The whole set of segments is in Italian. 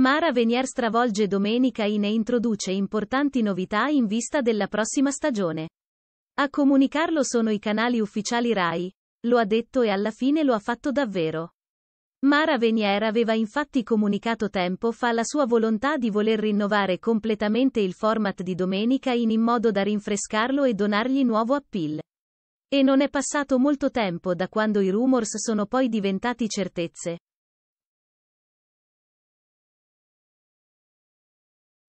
Mara Venier stravolge Domenica In e introduce importanti novità in vista della prossima stagione. A comunicarlo sono i canali ufficiali RAI. Lo ha detto e alla fine lo ha fatto davvero. Mara Venier aveva infatti comunicato tempo fa la sua volontà di voler rinnovare completamente il format di Domenica In in modo da rinfrescarlo e donargli nuovo appeal. E non è passato molto tempo da quando i rumors sono poi diventati certezze.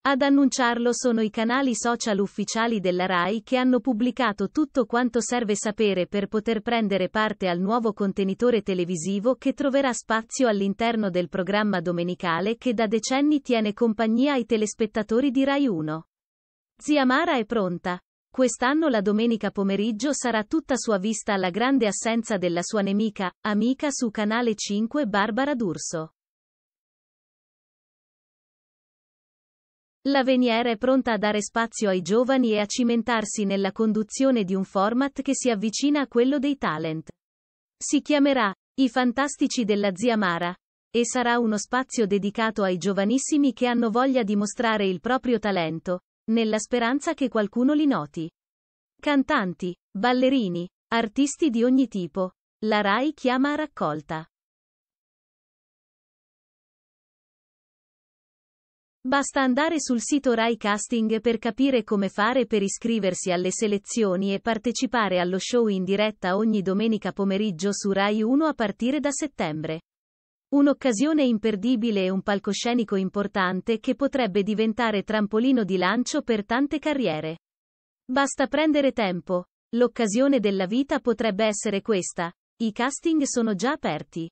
Ad annunciarlo sono i canali social ufficiali della RAI che hanno pubblicato tutto quanto serve sapere per poter prendere parte al nuovo contenitore televisivo che troverà spazio all'interno del programma domenicale che da decenni tiene compagnia ai telespettatori di RAI 1. Zia Mara è pronta. Quest'anno la domenica pomeriggio sarà tutta sua vista alla grande assenza della sua nemica, amica su Canale 5 Barbara D'Urso. L'Avenier è pronta a dare spazio ai giovani e a cimentarsi nella conduzione di un format che si avvicina a quello dei talent. Si chiamerà I Fantastici della Zia Mara e sarà uno spazio dedicato ai giovanissimi che hanno voglia di mostrare il proprio talento, nella speranza che qualcuno li noti. Cantanti, ballerini, artisti di ogni tipo. La RAI chiama a raccolta. Basta andare sul sito Rai Casting per capire come fare per iscriversi alle selezioni e partecipare allo show in diretta ogni domenica pomeriggio su Rai 1 a partire da settembre. Un'occasione imperdibile e un palcoscenico importante che potrebbe diventare trampolino di lancio per tante carriere. Basta prendere tempo. L'occasione della vita potrebbe essere questa. I casting sono già aperti.